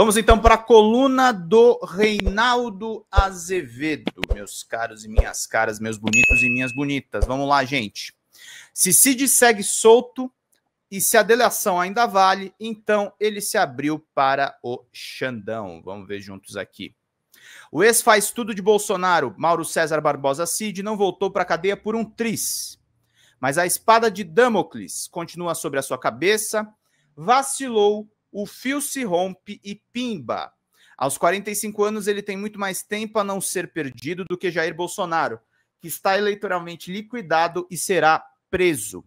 Vamos então para a coluna do Reinaldo Azevedo, meus caros e minhas caras, meus bonitos e minhas bonitas. Vamos lá, gente. Se Cid segue solto e se a delação ainda vale, então ele se abriu para o Xandão. Vamos ver juntos aqui. O ex faz tudo de Bolsonaro, Mauro César Barbosa Cid, não voltou para a cadeia por um triz. Mas a espada de Damocles continua sobre a sua cabeça. Vacilou o fio se rompe e pimba. Aos 45 anos, ele tem muito mais tempo a não ser perdido do que Jair Bolsonaro, que está eleitoralmente liquidado e será preso.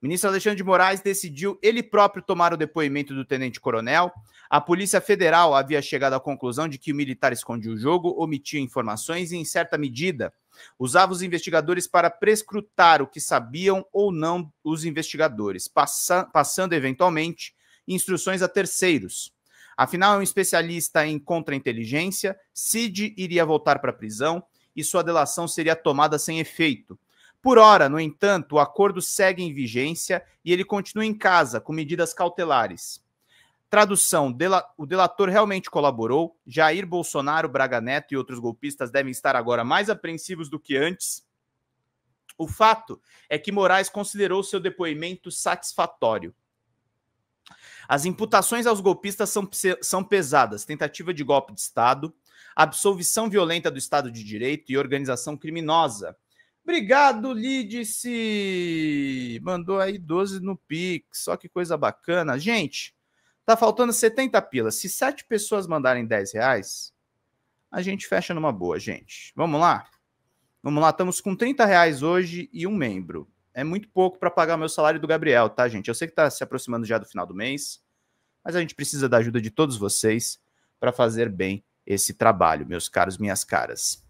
O ministro Alexandre de Moraes decidiu ele próprio tomar o depoimento do tenente-coronel. A Polícia Federal havia chegado à conclusão de que o militar escondia o jogo, omitia informações e, em certa medida, usava os investigadores para prescrutar o que sabiam ou não os investigadores, passa passando eventualmente instruções a terceiros. Afinal, é um especialista em contra-inteligência, Cid iria voltar para a prisão e sua delação seria tomada sem efeito. Por hora, no entanto, o acordo segue em vigência e ele continua em casa com medidas cautelares. Tradução: dela, o delator realmente colaborou. Jair Bolsonaro, Braga Neto e outros golpistas devem estar agora mais apreensivos do que antes. O fato é que Moraes considerou seu depoimento satisfatório. As imputações aos golpistas são, são pesadas: tentativa de golpe de Estado, absolvição violenta do Estado de Direito e organização criminosa. Obrigado, Lidice! Mandou aí 12 no Pix. Só que coisa bacana. Gente, tá faltando 70 pilas. Se sete pessoas mandarem 10 reais, a gente fecha numa boa, gente. Vamos lá? Vamos lá, estamos com 30 reais hoje e um membro é muito pouco para pagar o meu salário do Gabriel, tá, gente? Eu sei que está se aproximando já do final do mês, mas a gente precisa da ajuda de todos vocês para fazer bem esse trabalho, meus caros, minhas caras.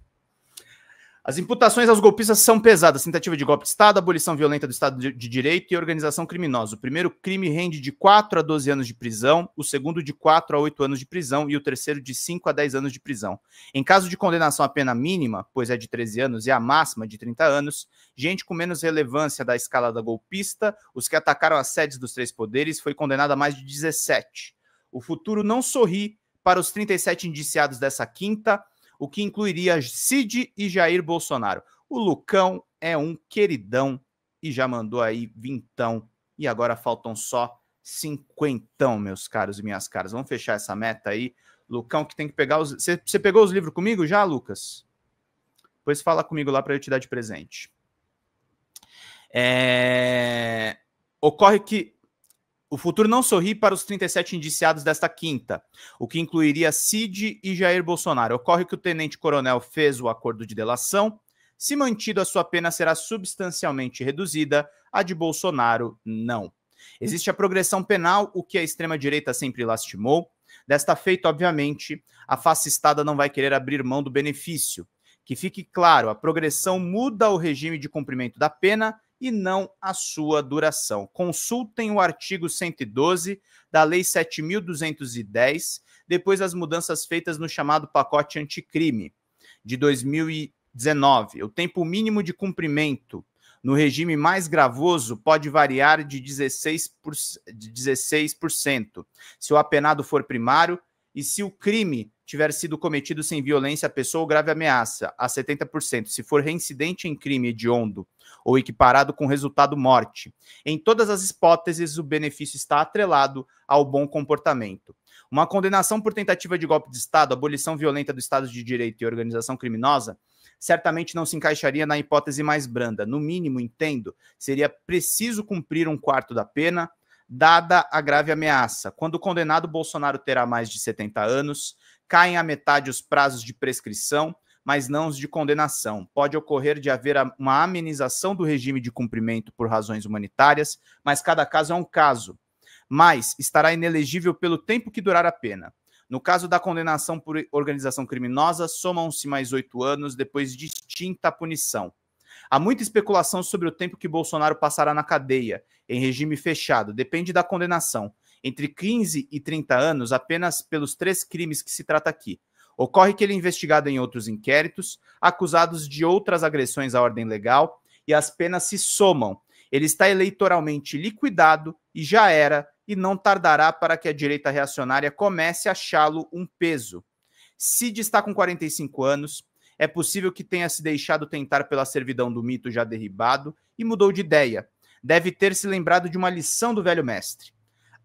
As imputações aos golpistas são pesadas: tentativa de golpe de Estado, abolição violenta do Estado de Direito e organização criminosa. O primeiro crime rende de 4 a 12 anos de prisão, o segundo de 4 a 8 anos de prisão e o terceiro de 5 a 10 anos de prisão. Em caso de condenação à pena mínima, pois é de 13 anos, e a máxima de 30 anos, gente com menos relevância da escala da golpista, os que atacaram as sedes dos três poderes, foi condenada a mais de 17. O futuro não sorri para os 37 indiciados dessa quinta o que incluiria Cid e Jair Bolsonaro. O Lucão é um queridão e já mandou aí vintão. E agora faltam só cinquentão, meus caros e minhas caras. Vamos fechar essa meta aí. Lucão, que tem que pegar os. Você pegou os livros comigo já, Lucas? Pois fala comigo lá para eu te dar de presente. É... Ocorre que o futuro não sorri para os 37 indiciados desta quinta, o que incluiria Cid e Jair Bolsonaro. Ocorre que o tenente-coronel fez o acordo de delação. Se mantido, a sua pena será substancialmente reduzida, a de Bolsonaro, não. Existe a progressão penal, o que a extrema-direita sempre lastimou. Desta feita, obviamente, a fascistada não vai querer abrir mão do benefício. Que fique claro, a progressão muda o regime de cumprimento da pena e não a sua duração. Consultem o artigo 112 da Lei 7.210, depois das mudanças feitas no chamado pacote anticrime de 2019. O tempo mínimo de cumprimento no regime mais gravoso pode variar de 16%, de 16% se o apenado for primário e se o crime tiver sido cometido sem violência a pessoa ou grave ameaça, a 70%, se for reincidente em crime hediondo ou equiparado com resultado morte. Em todas as hipóteses, o benefício está atrelado ao bom comportamento. Uma condenação por tentativa de golpe de Estado, abolição violenta do Estado de Direito e organização criminosa certamente não se encaixaria na hipótese mais branda. No mínimo, entendo, seria preciso cumprir um quarto da pena, dada a grave ameaça. Quando condenado, Bolsonaro terá mais de 70 anos, Caem à metade os prazos de prescrição, mas não os de condenação. Pode ocorrer de haver uma amenização do regime de cumprimento por razões humanitárias, mas cada caso é um caso. Mas estará inelegível pelo tempo que durar a pena. No caso da condenação por organização criminosa, somam-se mais oito anos depois de extinta a punição. Há muita especulação sobre o tempo que Bolsonaro passará na cadeia, em regime fechado, depende da condenação entre 15 e 30 anos apenas pelos três crimes que se trata aqui. Ocorre que ele é investigado em outros inquéritos, acusados de outras agressões à ordem legal, e as penas se somam. Ele está eleitoralmente liquidado e já era, e não tardará para que a direita reacionária comece a achá-lo um peso. Cid está com 45 anos, é possível que tenha se deixado tentar pela servidão do mito já derribado e mudou de ideia. Deve ter se lembrado de uma lição do velho mestre.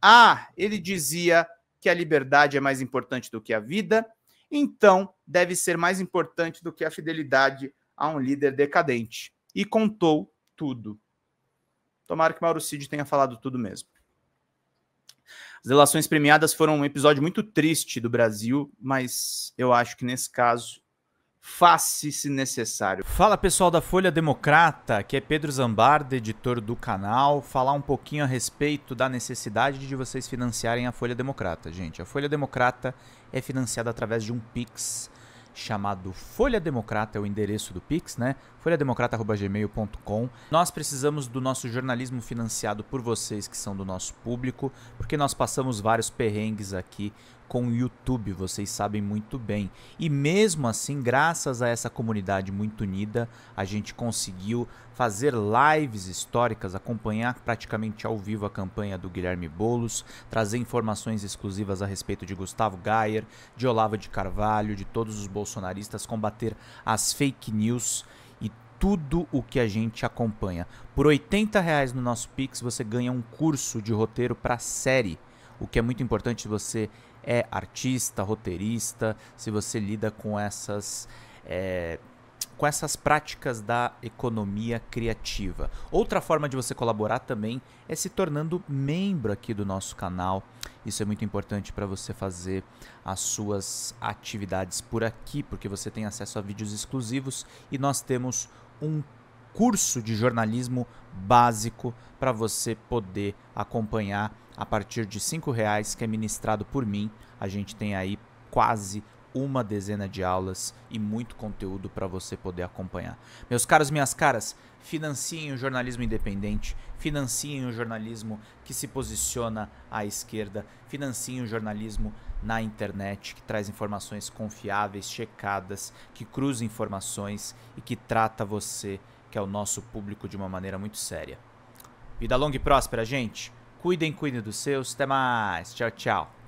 Ah, ele dizia que a liberdade é mais importante do que a vida, então deve ser mais importante do que a fidelidade a um líder decadente. E contou tudo. Tomara que Mauro Cid tenha falado tudo mesmo. As relações premiadas foram um episódio muito triste do Brasil, mas eu acho que nesse caso Faça se necessário. Fala pessoal da Folha Democrata, que é Pedro Zambarda, editor do canal, falar um pouquinho a respeito da necessidade de vocês financiarem a Folha Democrata. Gente, a Folha Democrata é financiada através de um Pix chamado Folha Democrata, é o endereço do Pix, né? folhademocrata.gmail.com. Nós precisamos do nosso jornalismo financiado por vocês que são do nosso público, porque nós passamos vários perrengues aqui com o YouTube, vocês sabem muito bem. E mesmo assim, graças a essa comunidade muito unida, a gente conseguiu fazer lives históricas, acompanhar praticamente ao vivo a campanha do Guilherme Bolos, trazer informações exclusivas a respeito de Gustavo Gayer, de Olavo de Carvalho, de todos os bolsonaristas, combater as fake news e tudo o que a gente acompanha. Por 80 reais no nosso Pix, você ganha um curso de roteiro para série o que é muito importante se você é artista, roteirista, se você lida com essas. É, com essas práticas da economia criativa. Outra forma de você colaborar também é se tornando membro aqui do nosso canal. Isso é muito importante para você fazer as suas atividades por aqui, porque você tem acesso a vídeos exclusivos e nós temos um curso de jornalismo básico para você poder acompanhar a partir de R$ reais que é ministrado por mim. A gente tem aí quase uma dezena de aulas e muito conteúdo para você poder acompanhar. Meus caros, minhas caras, financiem o jornalismo independente, financiem o jornalismo que se posiciona à esquerda, financiem o jornalismo na internet que traz informações confiáveis, checadas, que cruza informações e que trata você, que é o nosso público, de uma maneira muito séria. Vida longa e próspera, gente! Cuidem, cuidem dos seus. Até mais. Tchau, tchau.